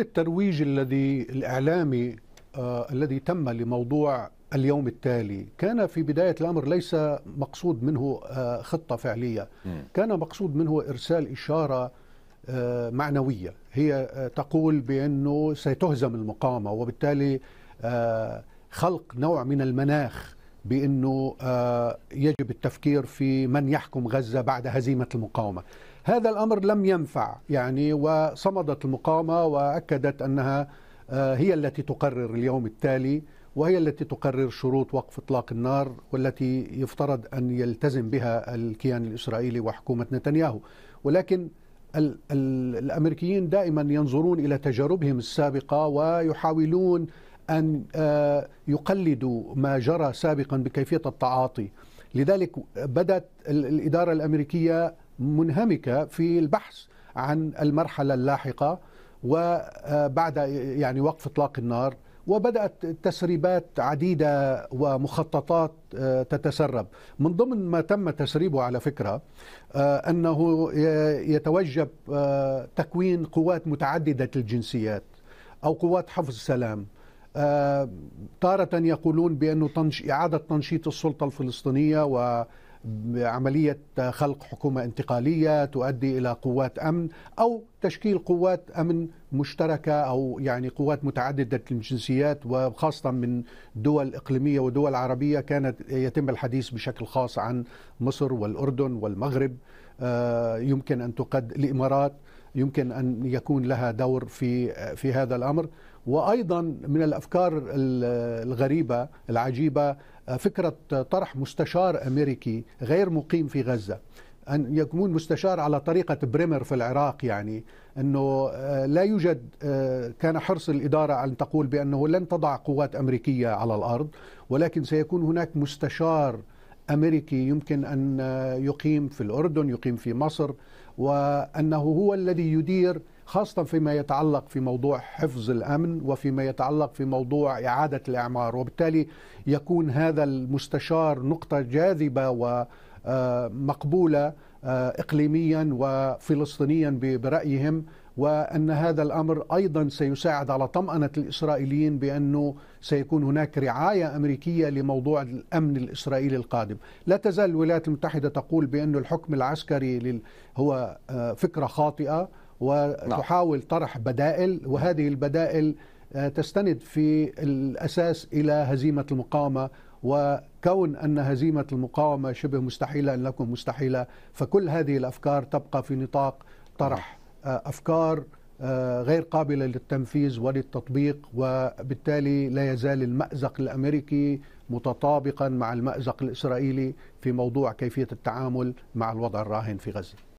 الترويج الذي الإعلامي آه الذي تم لموضوع اليوم التالي كان في بداية الأمر ليس مقصود منه آه خطة فعلية م. كان مقصود منه إرسال إشارة آه معنوية هي آه، تقول بأنه سيتهزم المقاومة وبالتالي آه، خلق نوع من المناخ بانه آه، يجب التفكير في من يحكم غزه بعد هزيمه المقاومه. هذا الامر لم ينفع يعني وصمدت المقاومه واكدت انها آه، هي التي تقرر اليوم التالي وهي التي تقرر شروط وقف اطلاق النار والتي يفترض ان يلتزم بها الكيان الاسرائيلي وحكومه نتنياهو ولكن الامريكيين دائما ينظرون الى تجاربهم السابقه ويحاولون أن آه، يقلدوا ما جرى سابقا بكيفية التعاطي لذلك بدأت الإدارة الأمريكية منهمكة في البحث عن المرحلة اللاحقة وبعد آه، يعني وقف اطلاق النار وبدات تسريبات عديده ومخططات آه، تتسرب من ضمن ما تم تسريبه على فكره انه يتوجب تكوين قوات متعدده الجنسيات او قوات حفظ السلام آه، تارة يقولون بأنه تنش... إعادة تنشيط السلطة الفلسطينية و بعملية خلق حكومة انتقالية تؤدي إلى قوات أمن أو تشكيل قوات أمن مشتركة أو يعني قوات متعددة الجنسيات وخاصة من دول إقليمية ودول عربية كانت يتم الحديث بشكل خاص عن مصر والأردن والمغرب آه، يمكن أن تقد الإمارات يمكن أن يكون لها دور في في هذا الأمر وايضا من الافكار الغريبه العجيبه فكره طرح مستشار امريكي غير مقيم في غزه ان يكون مستشار على طريقه بريمر في العراق يعني انه آه، لا يوجد آه، كان حرص الاداره ان تقول بانه لن تضع قوات امريكيه على الارض ولكن سيكون هناك مستشار امريكي يمكن ان آه، يقيم في الاردن يقيم في مصر وانه هو الذي يدير خاصة فيما يتعلق في موضوع حفظ الأمن وفيما يتعلق في موضوع إعادة الإعمار وبالتالي يكون هذا المستشار نقطة جاذبة ومقبولة آه، آه، إقليميا وفلسطينيا برأيهم وأن هذا الأمر أيضا سيساعد على طمأنة الإسرائيليين بأنه سيكون هناك رعاية أمريكية لموضوع الأمن الإسرائيلي القادم لا تزال الولايات المتحدة تقول بأن الحكم العسكري هو آه، فكرة خاطئة نعم. وتحاول طرح بدائل وهذه البدائل آه، تستند في الأساس إلى هزيمة المقاومة وكون أن هزيمة المقاومة شبه مستحيلة أن لكم مستحيلة فكل هذه الأفكار تبقى في نطاق طرح نعم. آه، أفكار آه، غير قابلة للتنفيذ وللتطبيق وبالتالي لا يزال المأزق الأمريكي متطابقا مع المأزق الإسرائيلي في موضوع كيفية التعامل مع الوضع الراهن في غزة